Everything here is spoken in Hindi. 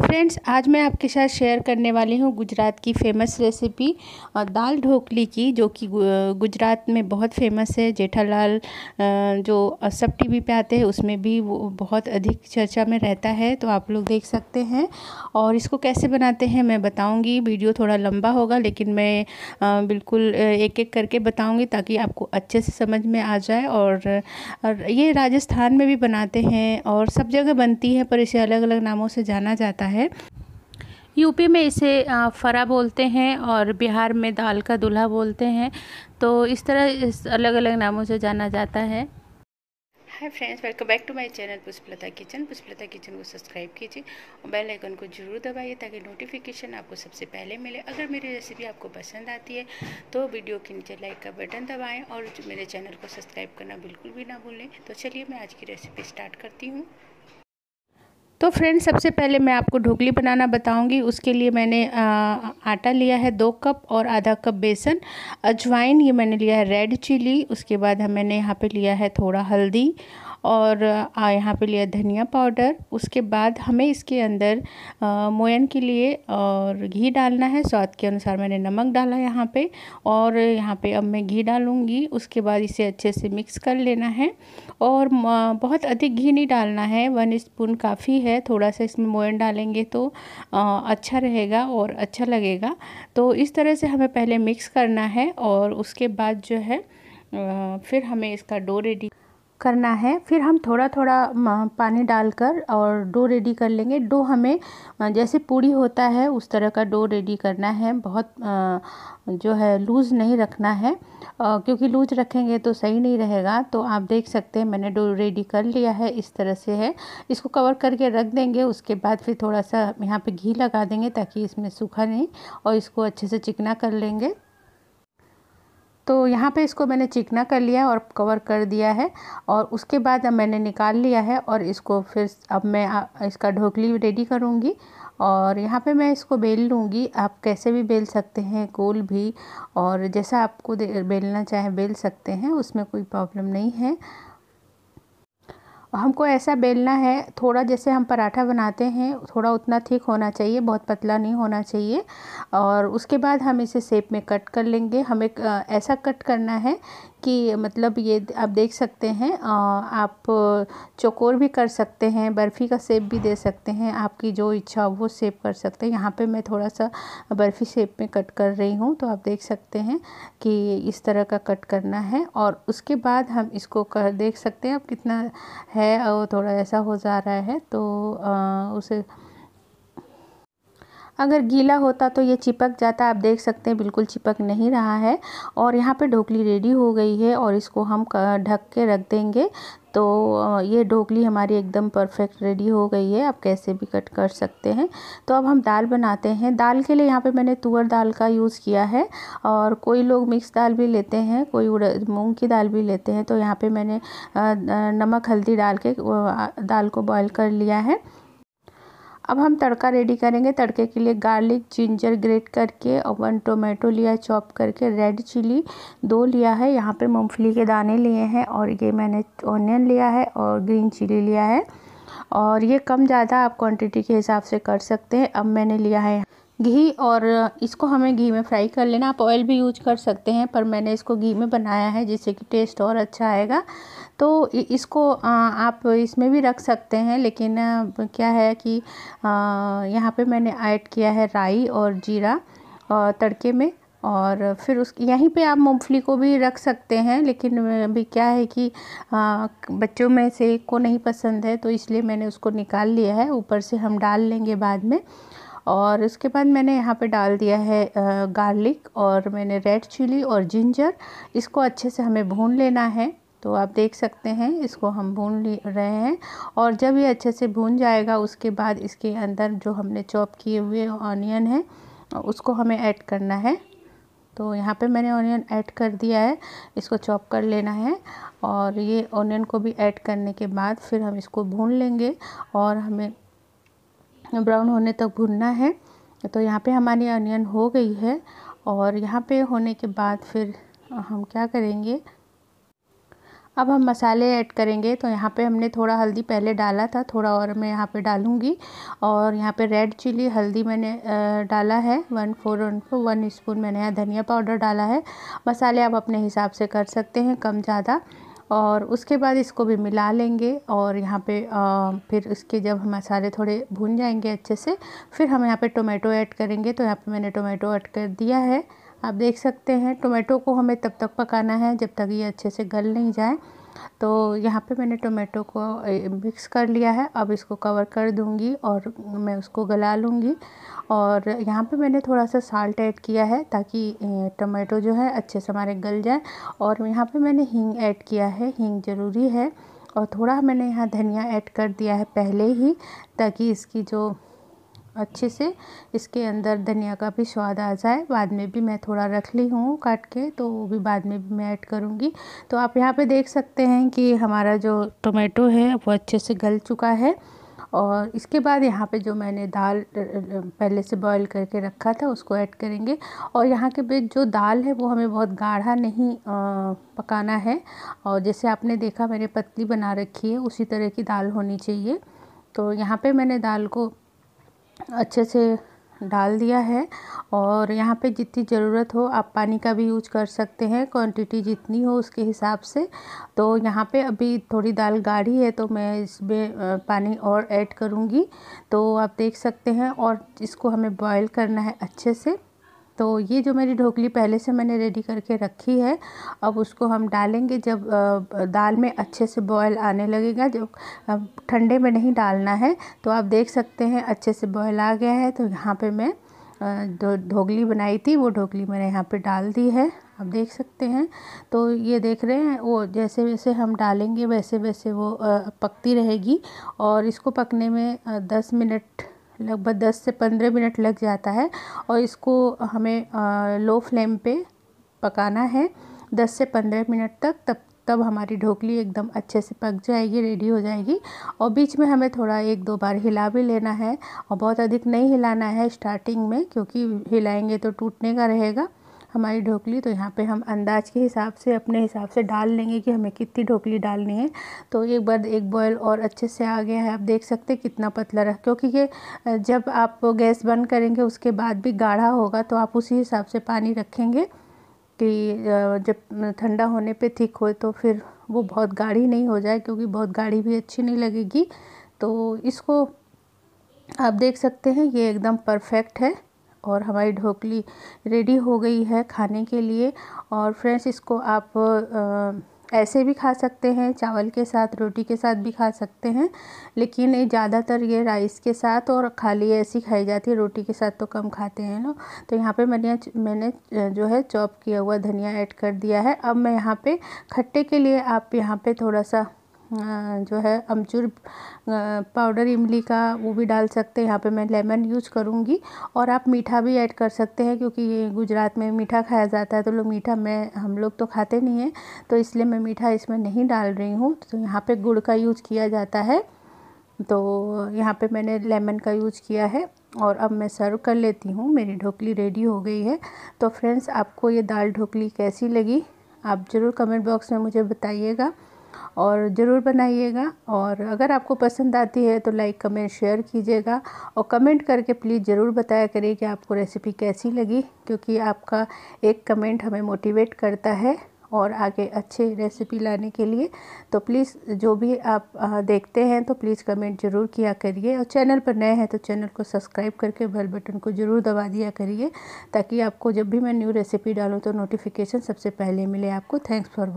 फ्रेंड्स आज मैं आपके साथ शेयर करने वाली हूँ गुजरात की फेमस रेसिपी दाल ढोकली की जो कि गुजरात में बहुत फेमस है जेठालाल जो सब टीवी पे आते हैं उसमें भी वो बहुत अधिक चर्चा में रहता है तो आप लोग देख सकते हैं और इसको कैसे बनाते हैं मैं बताऊँगी वीडियो थोड़ा लंबा होगा लेकिन मैं बिल्कुल एक एक करके बताऊँगी ताकि आपको अच्छे से समझ में आ जाए और, और ये राजस्थान में भी बनाते हैं और सब जगह बनती है पर इसे अलग अलग नामों से जाना जाता है जाता है यूपी में इसे फरा बोलते हैं और बिहार में दाल का दूल्हा बोलते हैं तो इस तरह इस अलग अलग नामों से जाना जाता है hi friends welcome back to my channel Pushpalata kitchen Pushpalata kitchen को सब्सक्राइब कीजिए और बेल आइकन को जरूर दबाइए ताकि नोटिफिकेशन आपको सबसे पहले मिले अगर मेरी रेसिपी आपको पसंद आती है तो वीडियो के नीचे लाइक का बटन दबाएं और मेरे चैनल को सब्सक्राइब करना बिल्कुल भी ना भूलें तो चलिए मैं आज की रेसिपी स्टार्ट करती हूँ तो फ्रेंड्स सबसे पहले मैं आपको ढोकली बनाना बताऊंगी उसके लिए मैंने आटा लिया है दो कप और आधा कप बेसन अजवाइन ये मैंने लिया है रेड चिली उसके बाद हम मैंने यहाँ पे लिया है थोड़ा हल्दी और यहाँ पे लिया धनिया पाउडर उसके बाद हमें इसके अंदर मोयन के लिए और घी डालना है स्वाद के अनुसार मैंने नमक डाला यहाँ पे और यहाँ पे अब मैं घी डालूँगी उसके बाद इसे अच्छे से मिक्स कर लेना है और बहुत अधिक घी नहीं डालना है वन स्पून काफ़ी है थोड़ा सा इसमें मोयन डालेंगे तो अच्छा रहेगा और अच्छा लगेगा तो इस तरह से हमें पहले मिक्स करना है और उसके बाद जो है फिर हमें इसका डो रेडी करना है फिर हम थोड़ा थोड़ा पानी डालकर और डो रेडी कर लेंगे डो हमें जैसे पूड़ी होता है उस तरह का डो रेडी करना है बहुत जो है लूज़ नहीं रखना है क्योंकि लूज रखेंगे तो सही नहीं रहेगा तो आप देख सकते हैं मैंने डो रेडी कर लिया है इस तरह से है इसको कवर करके रख देंगे उसके बाद फिर थोड़ा सा यहाँ पर घी लगा देंगे ताकि इसमें सूखा नहीं और इसको अच्छे से चिकना कर लेंगे तो यहाँ पे इसको मैंने चिकना कर लिया और कवर कर दिया है और उसके बाद अब मैंने निकाल लिया है और इसको फिर अब मैं इसका ढोकली रेडी करूँगी और यहाँ पे मैं इसको बेल लूँगी आप कैसे भी बेल सकते हैं गोल भी और जैसा आपको बेलना चाहे बेल सकते हैं उसमें कोई प्रॉब्लम नहीं है हमको ऐसा बेलना है थोड़ा जैसे हम पराठा बनाते हैं थोड़ा उतना थिक होना चाहिए बहुत पतला नहीं होना चाहिए और उसके बाद हम इसे सेप में कट कर लेंगे हमें ऐसा कट करना है कि मतलब ये आप देख सकते हैं आप चकोर भी कर सकते हैं बर्फ़ी का सेप भी दे सकते हैं आपकी जो इच्छा हो वो सेप कर सकते हैं यहाँ पे मैं थोड़ा सा बर्फ़ी सेप में कट कर रही हूँ तो आप देख सकते हैं कि इस तरह का कट करना है और उसके बाद हम इसको कर देख सकते हैं आप कितना है है और थोड़ा ऐसा हो जा रहा है तो आ, उसे अगर गीला होता तो ये चिपक जाता आप देख सकते हैं बिल्कुल चिपक नहीं रहा है और यहाँ पे ढोकली रेडी हो गई है और इसको हम ढक के रख देंगे तो ये ढोकली हमारी एकदम परफेक्ट रेडी हो गई है आप कैसे भी कट कर सकते हैं तो अब हम दाल बनाते हैं दाल के लिए यहाँ पे मैंने तुअर दाल का यूज़ किया है और कोई लोग मिक्स दाल भी लेते हैं कोई मूंग की दाल भी लेते हैं तो यहाँ पे मैंने नमक हल्दी डाल के दाल को बॉईल कर लिया है अब हम तड़का रेडी करेंगे तड़के के लिए गार्लिक जिंजर ग्रेट करके और वन टोमेटो लिया चॉप करके रेड चिली दो लिया है यहाँ पे मूंगफली के दाने लिए हैं और ये मैंने ऑनियन लिया है और ग्रीन चिली लिया है और ये कम ज़्यादा आप क्वांटिटी के हिसाब से कर सकते हैं अब मैंने लिया है घी और इसको हमें घी में फ्राई कर लेना आप ऑयल भी यूज कर सकते हैं पर मैंने इसको घी में बनाया है जिससे कि टेस्ट और अच्छा आएगा तो इसको आप इसमें भी रख सकते हैं लेकिन क्या है कि यहाँ पे मैंने ऐड किया है राई और जीरा और तड़के में और फिर उस यहीं पे आप मूंगफली को भी रख सकते हैं लेकिन अभी क्या है कि आ, बच्चों में से एक को नहीं पसंद है तो इसलिए मैंने उसको निकाल लिया है ऊपर से हम डाल लेंगे बाद में और इसके बाद मैंने यहाँ पे डाल दिया है गार्लिक और मैंने रेड चिली और जिंजर इसको अच्छे से हमें भून लेना है तो आप देख सकते हैं इसको हम भून रहे हैं और जब ये अच्छे से भून जाएगा उसके बाद इसके अंदर जो हमने चॉप किए हुए ऑनियन है उसको हमें ऐड करना है तो यहाँ पे मैंने ऑनियन ऐड कर दिया है इसको चॉप कर लेना है और ये ऑनियन को भी ऐड करने के बाद फिर हम इसको भून लेंगे और हमें ब्राउन होने तक भूनना है तो यहाँ पे हमारी अनियन हो गई है और यहाँ पे होने के बाद फिर हम क्या करेंगे अब हम मसाले ऐड करेंगे तो यहाँ पे हमने थोड़ा हल्दी पहले डाला था थोड़ा और मैं यहाँ पे डालूँगी और यहाँ पे रेड चिली हल्दी मैंने डाला है one four one four one spoon मैंने यहाँ धनिया पाउडर डाला है मसाले आप अपने हिसाब से कर सकते हैं कम ज़्यादा और उसके बाद इसको भी मिला लेंगे और यहाँ पे आ, फिर इसके जब हम मसाले थोड़े भून जाएंगे अच्छे से फिर हम यहाँ पे टोमेटो ऐड करेंगे तो यहाँ पे मैंने टोमेटो ऐड कर दिया है आप देख सकते हैं टोमेटो को हमें तब तक पकाना है जब तक ये अच्छे से गल नहीं जाए तो यहाँ पे मैंने टोमेटो को मिक्स कर लिया है अब इसको कवर कर दूँगी और मैं उसको गला लूँगी और यहाँ पे मैंने थोड़ा सा साल्ट ऐड किया है ताकि टोमेटो जो है अच्छे से हमारे गल जाए और यहाँ पे मैंने हींग ऐड किया है हींग ज़रूरी है और थोड़ा मैंने यहाँ धनिया ऐड कर दिया है पहले ही ताकि इसकी जो अच्छे से इसके अंदर धनिया का भी स्वाद आ जाए बाद में भी मैं थोड़ा रख ली हूँ काट के तो वो भी बाद में भी मैं ऐड करूँगी तो आप यहाँ पे देख सकते हैं कि हमारा जो टोमेटो है वो अच्छे से गल चुका है और इसके बाद यहाँ पे जो मैंने दाल पहले से बॉईल करके रखा था उसको ऐड करेंगे और यहाँ के बीच जो दाल है वो हमें बहुत गाढ़ा नहीं पकाना है और जैसे आपने देखा मैंने पतली बना रखी है उसी तरह की दाल होनी चाहिए तो यहाँ पे मैंने दाल को अच्छे से डाल दिया है और यहाँ पे जितनी ज़रूरत हो आप पानी का भी यूज कर सकते हैं क्वांटिटी जितनी हो उसके हिसाब से तो यहाँ पे अभी थोड़ी दाल गाढ़ी है तो मैं इसमें पानी और ऐड करूँगी तो आप देख सकते हैं और इसको हमें बॉईल करना है अच्छे से तो ये जो मेरी ढोकली पहले से मैंने रेडी करके रखी है अब उसको हम डालेंगे जब दाल में अच्छे से बॉयल आने लगेगा जब ठंडे में नहीं डालना है तो आप देख सकते हैं अच्छे से बॉयल आ गया है तो यहाँ पे मैं जो ढोकली बनाई थी वो ढोकली मैंने यहाँ पे डाल दी है आप देख सकते हैं तो ये देख रहे हैं वो जैसे वैसे हम डालेंगे वैसे वैसे वो पकती रहेगी और इसको पकने में दस मिनट लगभग 10 से 15 मिनट लग जाता है और इसको हमें लो फ्लेम पे पकाना है 10 से 15 मिनट तक तब तब हमारी ढोकली एकदम अच्छे से पक जाएगी रेडी हो जाएगी और बीच में हमें थोड़ा एक दो बार हिला भी लेना है और बहुत अधिक नहीं हिलाना है स्टार्टिंग में क्योंकि हिलाएंगे तो टूटने का रहेगा हमारी ढोकली तो यहाँ पे हम अंदाज के हिसाब से अपने हिसाब से डाल लेंगे कि हमें कितनी ढोकली डालनी है तो एक बार एक बॉयल और अच्छे से आ गया है आप देख सकते कितना पतला रहा क्योंकि ये जब आप गैस बंद करेंगे उसके बाद भी गाढ़ा होगा तो आप उसी हिसाब से पानी रखेंगे कि जब ठंडा होने पर ठीक हो तो फिर वो बहुत गाढ़ी नहीं हो जाए क्योंकि बहुत गाढ़ी भी अच्छी नहीं लगेगी तो इसको आप देख सकते हैं ये एकदम परफेक्ट है और हमारी ढोकली रेडी हो गई है खाने के लिए और फ्रेंड्स इसको आप ऐसे भी खा सकते हैं चावल के साथ रोटी के साथ भी खा सकते हैं लेकिन ज़्यादातर ये राइस के साथ और खाली ऐसी खाई जाती है रोटी के साथ तो कम खाते हैं लोग तो यहाँ पे मैंने मैंने जो है चॉप किया हुआ धनिया ऐड कर दिया है अब मैं यहाँ पे खट्टे के लिए आप यहाँ पे थोड़ा सा जो है अमचूर पाउडर इमली का वो भी डाल सकते हैं यहाँ पे मैं लेमन यूज करूँगी और आप मीठा भी ऐड कर सकते हैं क्योंकि गुजरात में मीठा खाया जाता है तो लोग मीठा मैं हम लोग तो खाते नहीं हैं तो इसलिए मैं मीठा इसमें नहीं डाल रही हूँ तो यहाँ पे गुड़ का यूज किया जाता है तो यहाँ पे मैंने लेमन का यूज किया है और अब मैं सर्व कर लेती हूँ मेरी ढोकली रेडी हो गई है तो फ्रेंड्स आपको ये दाल ढोकली कैसी लगी आप ज़रूर कमेंट बॉक्स में मुझे बताइएगा और ज़रूर बनाइएगा और अगर आपको पसंद आती है तो लाइक कमेंट शेयर कीजिएगा और कमेंट करके प्लीज़ ज़रूर बताया करिए कि आपको रेसिपी कैसी लगी क्योंकि आपका एक कमेंट हमें मोटिवेट करता है और आगे अच्छे रेसिपी लाने के लिए तो प्लीज़ जो भी आप देखते हैं तो प्लीज़ कमेंट ज़रूर किया करिए और चैनल पर नए हैं तो चैनल को सब्सक्राइब करके बेल बटन को ज़रूर दबा दिया करिए ताकि आपको जब भी मैं न्यू रेसिपी डालूँ तो नोटिफिकेशन सबसे पहले मिले आपको थैंक्स फॉर